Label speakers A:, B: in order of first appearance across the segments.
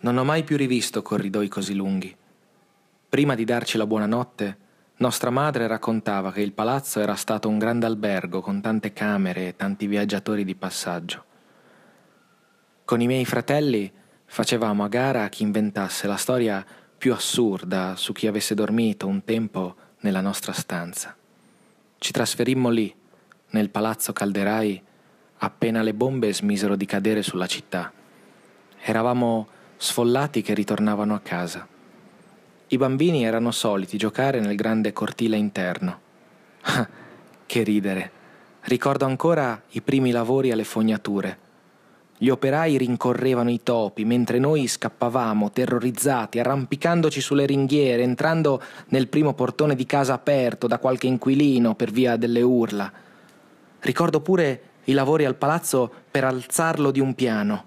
A: Non ho mai più rivisto corridoi così lunghi. Prima di darci la buonanotte, nostra madre raccontava che il palazzo era stato un grande albergo con tante camere e tanti viaggiatori di passaggio. Con i miei fratelli facevamo a gara a chi inventasse la storia più assurda su chi avesse dormito un tempo nella nostra stanza. Ci trasferimmo lì, nel palazzo Calderai, appena le bombe smisero di cadere sulla città. Eravamo sfollati che ritornavano a casa. I bambini erano soliti giocare nel grande cortile interno. Ah, che ridere! Ricordo ancora i primi lavori alle fognature. Gli operai rincorrevano i topi mentre noi scappavamo, terrorizzati, arrampicandoci sulle ringhiere, entrando nel primo portone di casa aperto da qualche inquilino per via delle urla. Ricordo pure i lavori al palazzo per alzarlo di un piano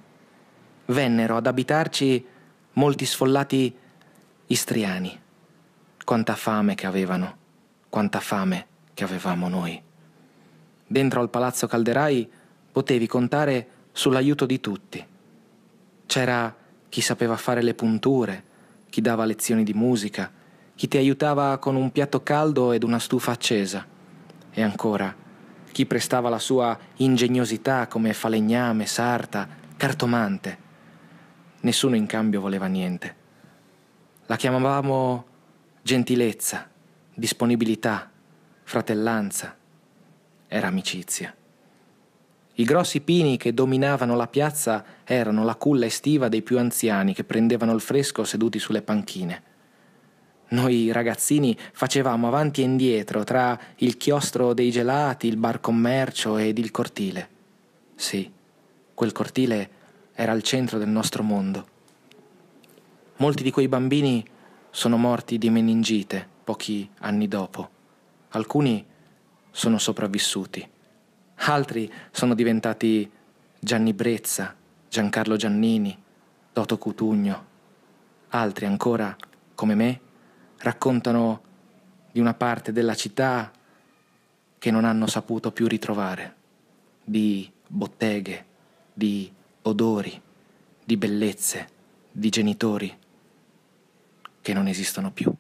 A: vennero ad abitarci molti sfollati istriani. Quanta fame che avevano, quanta fame che avevamo noi. Dentro al palazzo Calderai potevi contare sull'aiuto di tutti. C'era chi sapeva fare le punture, chi dava lezioni di musica, chi ti aiutava con un piatto caldo ed una stufa accesa. E ancora, chi prestava la sua ingegnosità come falegname, sarta, cartomante Nessuno in cambio voleva niente. La chiamavamo gentilezza, disponibilità, fratellanza. Era amicizia. I grossi pini che dominavano la piazza erano la culla estiva dei più anziani che prendevano il fresco seduti sulle panchine. Noi ragazzini facevamo avanti e indietro tra il chiostro dei gelati, il bar commercio ed il cortile. Sì, quel cortile era al centro del nostro mondo. Molti di quei bambini sono morti di meningite pochi anni dopo. Alcuni sono sopravvissuti. Altri sono diventati Gianni Brezza, Giancarlo Giannini, Toto Cutugno. Altri ancora, come me, raccontano di una parte della città che non hanno saputo più ritrovare, di botteghe, di di bellezze, di genitori che non esistono più.